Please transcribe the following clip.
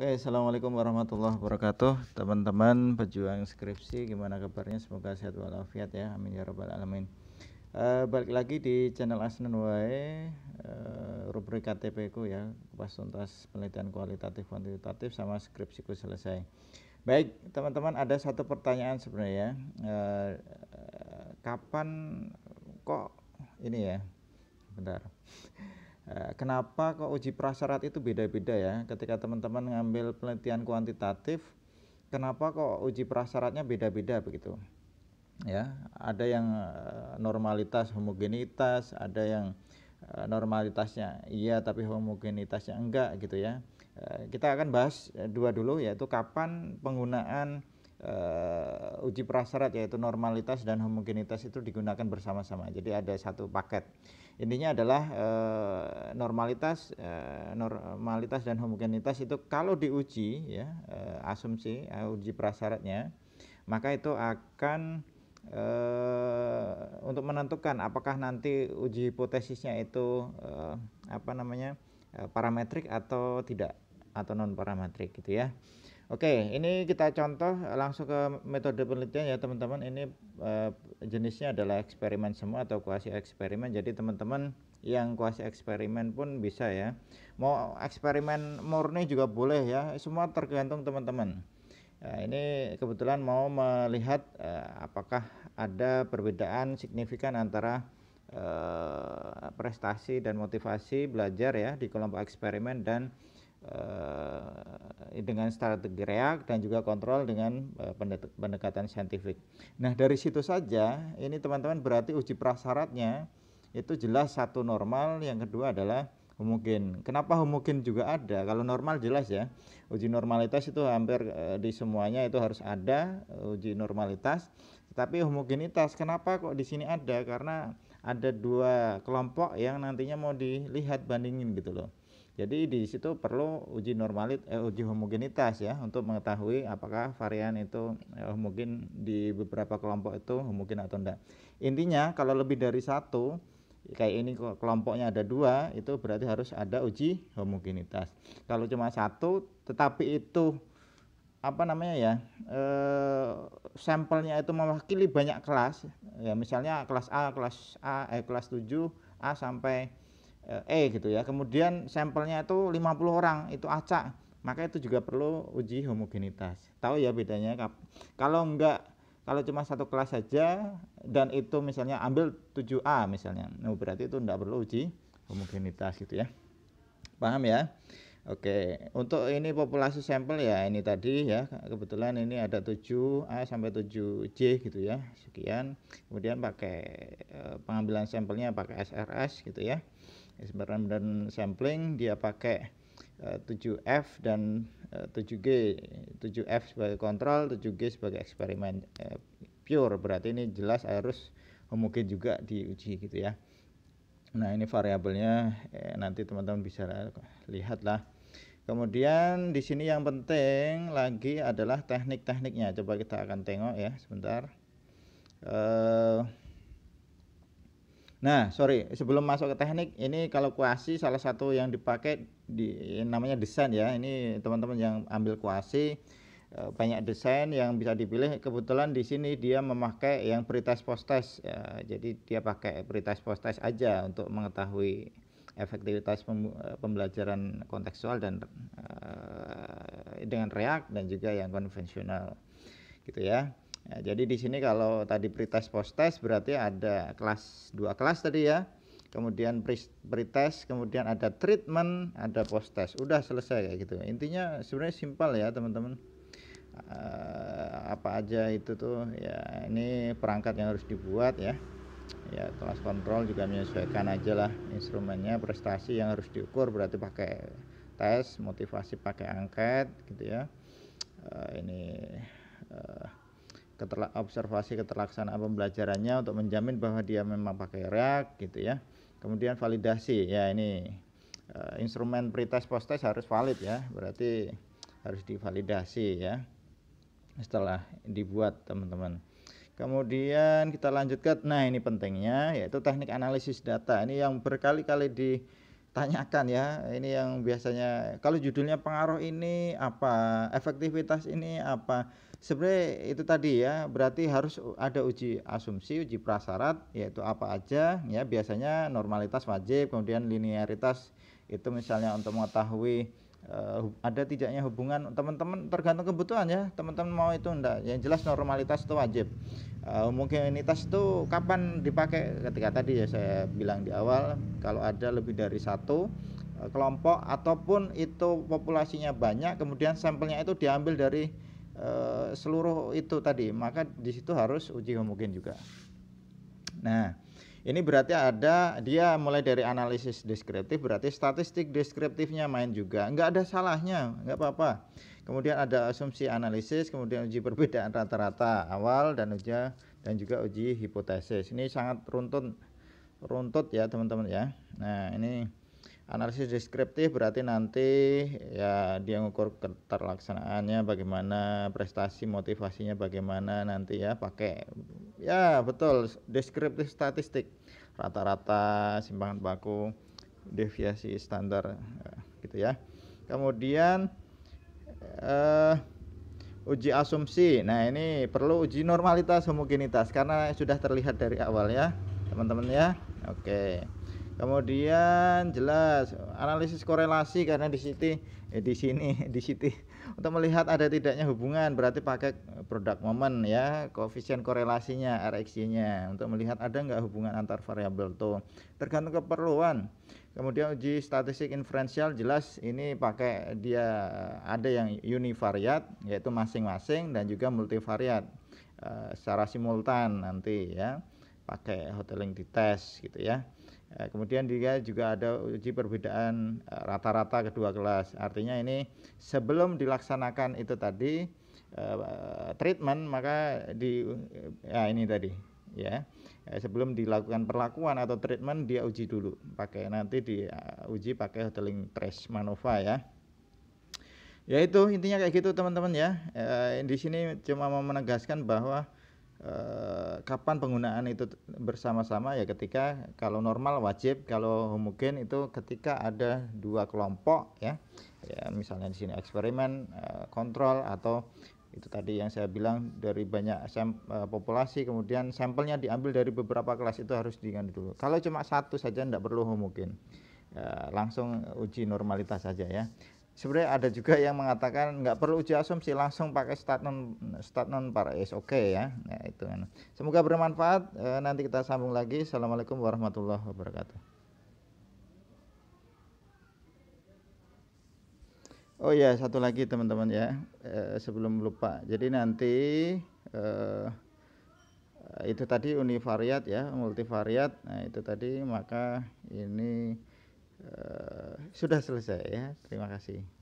Oke, assalamualaikum warahmatullahi wabarakatuh, teman-teman pejuang skripsi, gimana kabarnya? Semoga sehat walafiat ya, amin ya robbal alamin. Uh, balik lagi di channel Asnan Wae, uh, rubrik KTP ku ya, pas tuntas penelitian kualitatif kuantitatif sama skripsiku selesai. Baik, teman-teman ada satu pertanyaan sebenarnya, uh, kapan kok ini ya, bentar. Eh, kenapa kok uji prasyarat itu beda-beda ya? Ketika teman-teman ngambil penelitian kuantitatif, kenapa kok uji prasyaratnya beda-beda begitu? Ya, ada yang eh, normalitas homogenitas, ada yang eh, normalitasnya iya tapi homogenitasnya enggak gitu ya. Kita akan bahas dua dulu yaitu kapan penggunaan uh, uji prasyarat yaitu normalitas dan homogenitas itu digunakan bersama-sama. Jadi ada satu paket intinya adalah e, normalitas e, normalitas dan homogenitas itu kalau diuji ya e, asumsi e, uji prasyaratnya maka itu akan e, untuk menentukan apakah nanti uji hipotesisnya itu e, apa namanya e, parametrik atau tidak atau non parametrik gitu ya. Oke, ini kita contoh eh, langsung ke metode penelitian ya teman-teman. Ini uh, jenisnya adalah eksperimen semua atau kuasi eksperimen. Jadi teman-teman yang kuasi eksperimen pun bisa ya. Mau eksperimen murni juga boleh ya. Semua tergantung teman-teman. Nah, ini kebetulan mau melihat uh, apakah ada perbedaan signifikan antara uh, prestasi dan motivasi belajar ya di kelompok eksperimen dan Eh, dengan strategi reak dan juga kontrol dengan eh, pendekatan saintifik. Nah dari situ saja ini teman-teman berarti uji prasyaratnya itu jelas satu normal, yang kedua adalah homogen. Kenapa homogen juga ada? Kalau normal jelas ya, uji normalitas itu hampir eh, di semuanya itu harus ada uji normalitas. Tetapi homogenitas kenapa kok di sini ada? Karena ada dua kelompok yang nantinya mau dilihat bandingin gitu loh jadi di situ perlu uji normalit eh, uji homogenitas ya untuk mengetahui apakah varian itu eh, homogen di beberapa kelompok itu homogen atau enggak. Intinya kalau lebih dari satu kayak ini kelompoknya ada dua itu berarti harus ada uji homogenitas. Kalau cuma satu tetapi itu apa namanya ya e, sampelnya itu mewakili banyak kelas ya misalnya kelas A kelas A eh kelas 7 A sampai E gitu ya. Kemudian sampelnya itu 50 orang itu acak, maka itu juga perlu uji homogenitas. Tahu ya bedanya kalau enggak kalau cuma satu kelas saja dan itu misalnya ambil 7A misalnya. Nah, berarti itu enggak perlu uji homogenitas gitu ya. Paham ya? Oke, untuk ini populasi sampel ya ini tadi ya. Kebetulan ini ada 7A sampai 7J gitu ya. Sekian. Kemudian pakai eh, pengambilan sampelnya pakai SRS gitu ya. Sebaran dan sampling dia pakai eh, uh, 7F dan uh, 7G. 7F sebagai kontrol, 7G sebagai eksperimen uh, pure. Berarti ini jelas harus mungkin juga diuji gitu ya. Nah, ini variabelnya eh, nanti teman-teman bisa lihatlah. Kemudian di sini yang penting lagi adalah teknik-tekniknya. Coba kita akan tengok ya sebentar. uh, Nah, sorry, sebelum masuk ke teknik, ini kalau kuasi salah satu yang dipakai di namanya desain ya. Ini teman-teman yang ambil kuasi eh, banyak desain yang bisa dipilih. Kebetulan di sini dia memakai yang pretest post test. Ya, jadi dia pakai pretest post test aja untuk mengetahui efektivitas eh, pembelajaran kontekstual dan uh, dengan React dan juga yang konvensional. Gitu ya. Ya, jadi di sini kalau tadi pretest post test berarti ada kelas dua kelas tadi ya. Kemudian pretest, kemudian ada treatment, ada post test. Udah selesai kayak gitu. Intinya sebenarnya simpel ya, teman-teman. Uh, apa aja itu tuh ya ini perangkat yang harus dibuat ya ya kelas kontrol juga menyesuaikan aja lah instrumennya prestasi yang harus diukur berarti pakai tes motivasi pakai angket gitu ya uh, ini uh, keterla observasi keterlaksanaan pembelajarannya untuk menjamin bahwa dia memang pakai reak gitu ya. Kemudian validasi ya ini uh, instrumen pretest posttest harus valid ya. Berarti harus divalidasi ya setelah dibuat teman-teman. Kemudian kita lanjutkan, nah ini pentingnya yaitu teknik analisis data. Ini yang berkali-kali ditanyakan ya. Ini yang biasanya kalau judulnya pengaruh ini apa, efektivitas ini apa sebenarnya itu tadi ya berarti harus ada uji asumsi uji prasyarat yaitu apa aja ya biasanya normalitas wajib kemudian linearitas itu misalnya untuk mengetahui uh, ada tidaknya hubungan teman-teman tergantung kebutuhan ya teman-teman mau itu enggak yang jelas normalitas itu wajib uh, homogenitas itu kapan dipakai ketika tadi ya saya bilang di awal kalau ada lebih dari satu eh, kelompok ataupun itu populasinya banyak kemudian sampelnya itu diambil dari Eh, seluruh itu tadi maka di situ harus uji homogen juga nah ini berarti ada dia mulai dari analisis deskriptif berarti statistik deskriptifnya main juga nggak ada salahnya nggak apa-apa kemudian ada asumsi analisis kemudian uji perbedaan rata-rata awal dan uji dan juga uji hipotesis ini sangat runtut runtut ya teman-teman ya nah ini analisis deskriptif berarti nanti ya dia mengukur keterlaksanaannya bagaimana prestasi motivasinya bagaimana nanti ya pakai ya betul deskriptif statistik rata-rata simpangan baku deviasi standar eh, gitu ya kemudian eh, uji asumsi nah ini perlu uji normalitas homogenitas karena sudah terlihat dari awal ya teman-teman ya oke okay kemudian jelas analisis korelasi karena di sini eh, di sini di sini untuk melihat ada tidaknya hubungan berarti pakai produk momen ya koefisien korelasinya rx nya untuk melihat ada nggak hubungan antar variabel tuh tergantung keperluan kemudian uji statistik inferensial jelas ini pakai dia ada yang univariat yaitu masing-masing dan juga multivariat eh, secara simultan nanti ya pakai hoteling di tes gitu ya Eh, kemudian dia juga ada uji perbedaan eh, rata-rata kedua kelas. Artinya ini sebelum dilaksanakan itu tadi eh, treatment maka di ya ini tadi ya sebelum dilakukan perlakuan atau treatment dia uji dulu pakai nanti diuji pakai hoteling trace manova ya ya itu intinya kayak gitu teman-teman ya di sini cuma mau menegaskan bahwa Eh, kapan penggunaan itu bersama-sama ya ketika kalau normal wajib kalau homogen itu ketika ada dua kelompok ya ya misalnya di sini eksperimen eh, kontrol atau itu tadi yang saya bilang dari banyak sem, eh, populasi kemudian sampelnya diambil dari beberapa kelas itu harus diingat dulu kalau cuma satu saja tidak perlu homogen langsung uji normalitas saja ya sebenarnya ada juga yang mengatakan nggak perlu uji asumsi langsung pakai stat non para es oke okay ya. ya itu semoga bermanfaat e, nanti kita sambung lagi assalamualaikum warahmatullahi wabarakatuh oh ya satu lagi teman-teman ya e, sebelum lupa jadi nanti e, itu tadi univariat ya multivariat nah itu tadi maka ini Eh, sudah selesai ya terima kasih